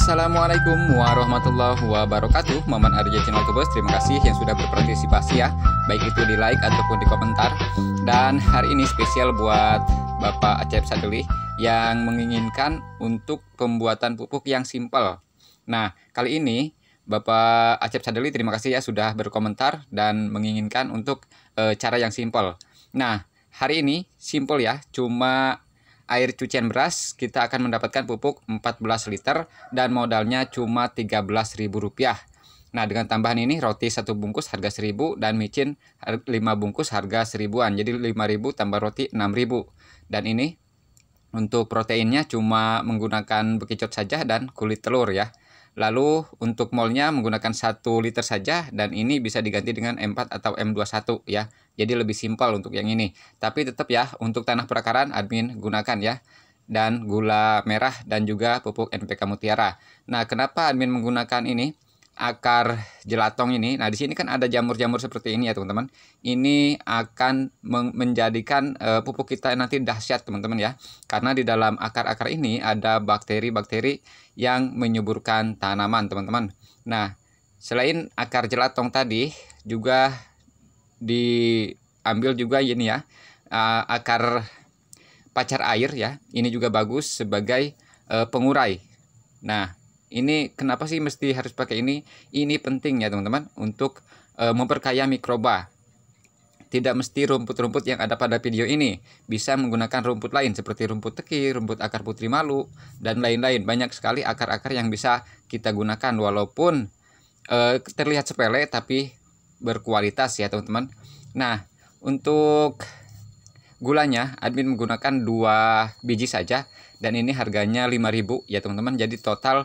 Assalamualaikum warahmatullahi wabarakatuh Maman Arja Channel Tubes Terima kasih yang sudah berpartisipasi ya Baik itu di like ataupun di komentar Dan hari ini spesial buat Bapak Acep Sadeli Yang menginginkan untuk pembuatan pupuk yang simple Nah kali ini Bapak Acep Sadeli terima kasih ya sudah berkomentar Dan menginginkan untuk e, cara yang simple Nah hari ini simple ya Cuma air cucian beras kita akan mendapatkan pupuk 14 liter dan modalnya cuma rp rupiah. Nah, dengan tambahan ini roti satu bungkus harga 1000 dan micin 5 bungkus harga seribuan. Jadi 5000 tambah roti 6000. Dan ini untuk proteinnya cuma menggunakan bekicot saja dan kulit telur ya. Lalu untuk molnya menggunakan 1 liter saja dan ini bisa diganti dengan M4 atau M21 ya. Jadi lebih simpel untuk yang ini. Tapi tetap ya untuk tanah perakaran admin gunakan ya dan gula merah dan juga pupuk NPK mutiara. Nah, kenapa admin menggunakan ini? akar jelatong ini. Nah, di sini kan ada jamur-jamur seperti ini ya, teman-teman. Ini akan menjadikan uh, pupuk kita nanti dahsyat, teman-teman ya. Karena di dalam akar-akar ini ada bakteri-bakteri yang menyuburkan tanaman, teman-teman. Nah, selain akar jelatong tadi juga diambil juga ini ya, uh, akar pacar air ya. Ini juga bagus sebagai uh, pengurai. Nah, ini kenapa sih mesti harus pakai ini? Ini penting ya teman-teman untuk e, memperkaya mikroba. Tidak mesti rumput-rumput yang ada pada video ini. Bisa menggunakan rumput lain seperti rumput teki, rumput akar putri malu, dan lain-lain. Banyak sekali akar-akar yang bisa kita gunakan walaupun e, terlihat sepele tapi berkualitas ya teman-teman. Nah, untuk gulanya admin menggunakan dua biji saja dan ini harganya 5000 ya teman-teman jadi total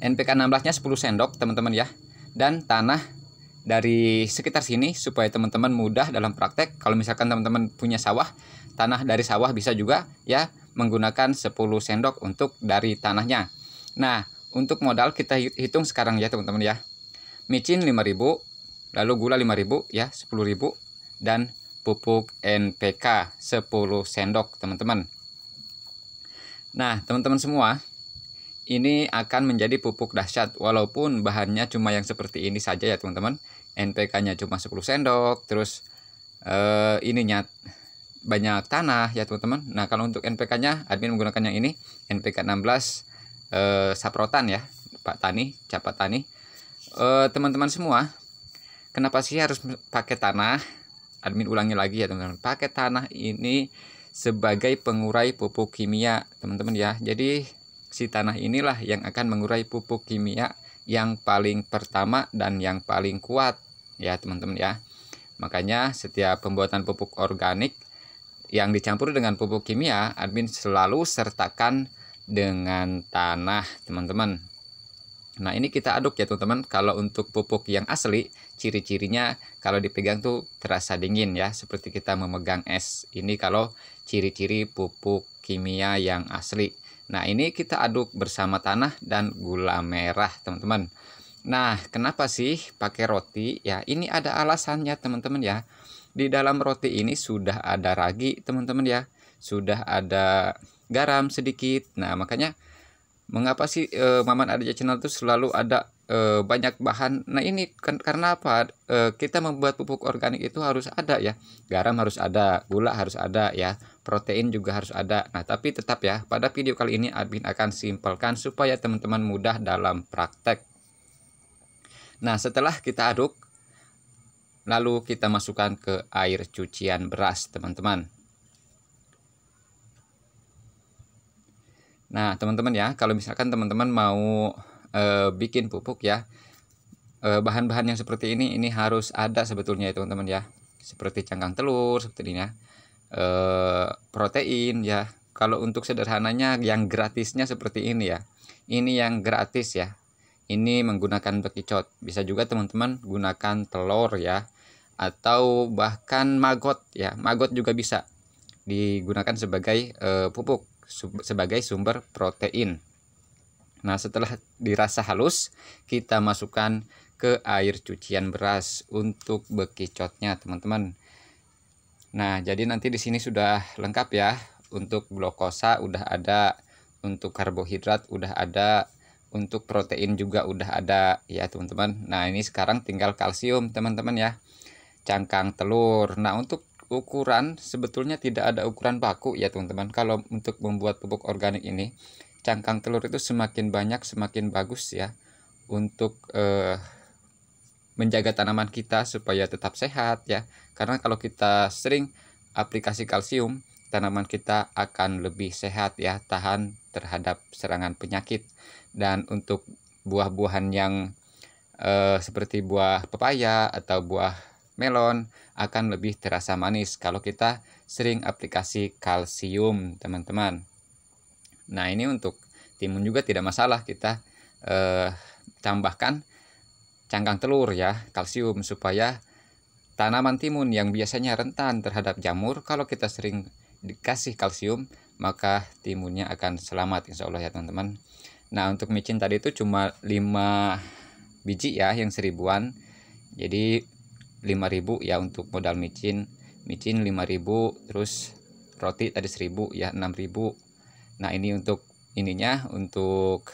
NPK 16-nya 10 sendok, teman-teman ya. Dan tanah dari sekitar sini supaya teman-teman mudah dalam praktek. Kalau misalkan teman-teman punya sawah, tanah dari sawah bisa juga ya menggunakan 10 sendok untuk dari tanahnya. Nah, untuk modal kita hitung sekarang ya teman-teman ya. Micin 5000, lalu gula 5000 ya, 10000 dan pupuk NPK 10 sendok teman-teman. Nah, teman-teman semua, ini akan menjadi pupuk dahsyat walaupun bahannya cuma yang seperti ini saja ya teman-teman NPK-nya cuma 10 sendok terus eh, ininya banyak tanah ya teman-teman nah kalau untuk NPK-nya admin menggunakan yang ini NPK 16 eh, saprotan ya Pak Tani Capat Tani eh, teman-teman eh, semua kenapa sih harus pakai tanah admin ulangi lagi ya teman-teman pakai tanah ini sebagai pengurai pupuk kimia teman-teman ya jadi si tanah inilah yang akan mengurai pupuk kimia yang paling pertama dan yang paling kuat ya teman-teman ya. Makanya setiap pembuatan pupuk organik yang dicampur dengan pupuk kimia, admin selalu sertakan dengan tanah, teman-teman. Nah, ini kita aduk ya, teman-teman. Kalau untuk pupuk yang asli, ciri-cirinya kalau dipegang tuh terasa dingin ya, seperti kita memegang es. Ini kalau ciri-ciri pupuk kimia yang asli. Nah, ini kita aduk bersama tanah dan gula merah, teman-teman. Nah, kenapa sih pakai roti? Ya, ini ada alasannya, teman-teman ya. Di dalam roti ini sudah ada ragi, teman-teman ya. Sudah ada garam sedikit. Nah, makanya mengapa sih e, Maman Adja Channel itu selalu ada e, banyak bahan. Nah ini kan karena apa? E, kita membuat pupuk organik itu harus ada ya, garam harus ada, gula harus ada ya, protein juga harus ada. Nah tapi tetap ya, pada video kali ini admin akan simpelkan supaya teman-teman mudah dalam praktek. Nah setelah kita aduk, lalu kita masukkan ke air cucian beras teman-teman. Nah, teman-teman ya, kalau misalkan teman-teman mau e, bikin pupuk ya eh, bahan-bahan yang seperti ini ini harus ada sebetulnya ya teman-teman ya seperti cangkang telur seperti ini ya e, protein ya kalau untuk sederhananya yang gratisnya seperti ini ya ini yang gratis ya ini menggunakan bekicot bisa juga teman-teman gunakan telur ya atau bahkan magot ya magot juga bisa digunakan sebagai e, pupuk sebagai sumber protein Nah, setelah dirasa halus, kita masukkan ke air cucian beras untuk bekicotnya, teman-teman. Nah, jadi nanti di sini sudah lengkap ya. Untuk glukosa udah ada, untuk karbohidrat udah ada, untuk protein juga udah ada ya, teman-teman. Nah, ini sekarang tinggal kalsium, teman-teman ya. Cangkang telur. Nah, untuk ukuran sebetulnya tidak ada ukuran baku ya, teman-teman. Kalau untuk membuat pupuk organik ini cangkang telur itu semakin banyak semakin bagus ya untuk eh, menjaga tanaman kita supaya tetap sehat ya karena kalau kita sering aplikasi kalsium tanaman kita akan lebih sehat ya tahan terhadap serangan penyakit dan untuk buah-buahan yang eh, seperti buah pepaya atau buah melon akan lebih terasa manis kalau kita sering aplikasi kalsium teman-teman Nah ini untuk timun juga tidak masalah kita eh, tambahkan cangkang telur ya kalsium supaya tanaman timun yang biasanya rentan terhadap jamur kalau kita sering dikasih kalsium maka timunnya akan selamat insya Allah ya teman-teman. Nah untuk micin tadi itu cuma 5 biji ya yang seribuan jadi 5000 ya untuk modal micin micin 5000 terus roti tadi 1000 ya 6000 nah ini untuk ininya untuk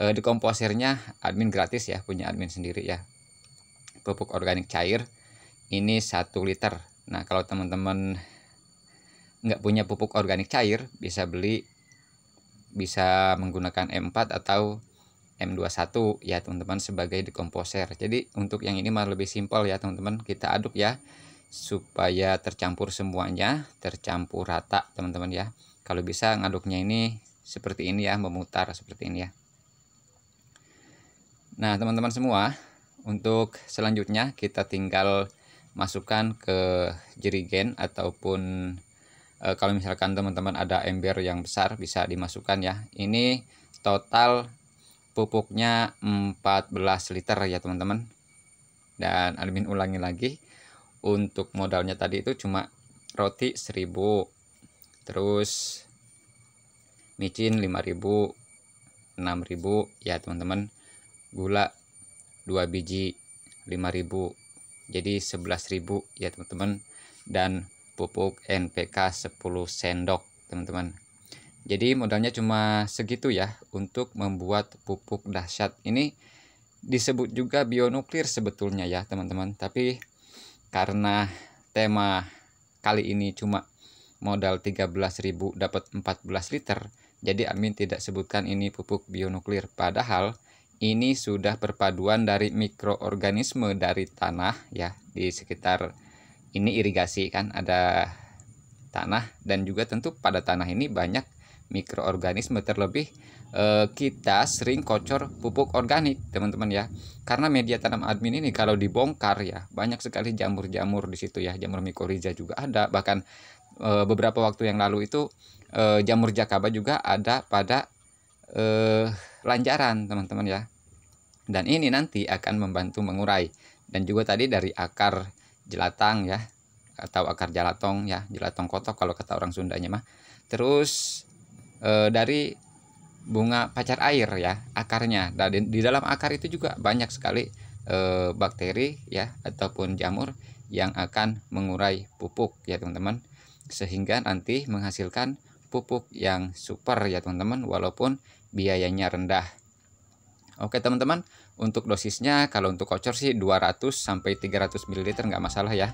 uh, dekomposernya admin gratis ya punya admin sendiri ya pupuk organik cair ini satu liter nah kalau teman-teman nggak punya pupuk organik cair bisa beli bisa menggunakan M4 atau M21 ya teman-teman sebagai dekomposer jadi untuk yang ini malah lebih simpel ya teman-teman kita aduk ya supaya tercampur semuanya tercampur rata teman-teman ya kalau bisa ngaduknya ini seperti ini ya memutar seperti ini ya nah teman-teman semua untuk selanjutnya kita tinggal masukkan ke jerigen ataupun e, kalau misalkan teman-teman ada ember yang besar bisa dimasukkan ya ini total pupuknya 14 liter ya teman-teman dan admin ulangi lagi untuk modalnya tadi itu cuma roti 1000 terus micin 5000 6000 ya teman-teman gula 2 biji 5000 jadi 11.000 ya teman-teman dan pupuk NPK 10 sendok teman-teman jadi modalnya cuma segitu ya untuk membuat pupuk dahsyat ini disebut juga bionuklir sebetulnya ya teman-teman tapi karena tema kali ini cuma modal 13.000 dapat 14 liter. Jadi admin tidak sebutkan ini pupuk bionuklir. Padahal ini sudah perpaduan dari mikroorganisme dari tanah ya di sekitar ini irigasi kan ada tanah dan juga tentu pada tanah ini banyak mikroorganisme terlebih eh, kita sering kocor pupuk organik teman-teman ya karena media tanam admin ini kalau dibongkar ya banyak sekali jamur-jamur di situ ya jamur mikoriza juga ada bahkan e, beberapa waktu yang lalu itu e, jamur jakaba juga ada pada e, lanjaran teman-teman ya dan ini nanti akan membantu mengurai dan juga tadi dari akar jelatang ya atau akar jelatong ya jelatong kotok kalau kata orang Sundanya mah terus e, dari bunga pacar air ya akarnya dan nah, di, di dalam akar itu juga banyak sekali e, bakteri ya ataupun jamur yang akan mengurai pupuk ya teman-teman sehingga nanti menghasilkan pupuk yang super ya teman-teman walaupun biayanya rendah. Oke teman-teman, untuk dosisnya kalau untuk kocor sih 200 sampai 300 ml nggak masalah ya.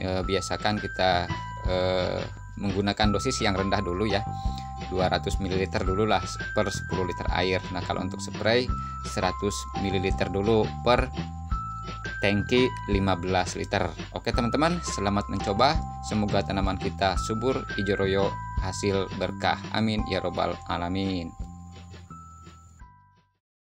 E, biasakan kita e, menggunakan dosis yang rendah dulu ya. 200 ml dulu lah per 10 liter air. Nah, kalau untuk spray 100 ml dulu per tangki 15 liter. Oke teman-teman, selamat mencoba. Semoga tanaman kita subur, hijau royo, hasil berkah. Amin ya robbal alamin.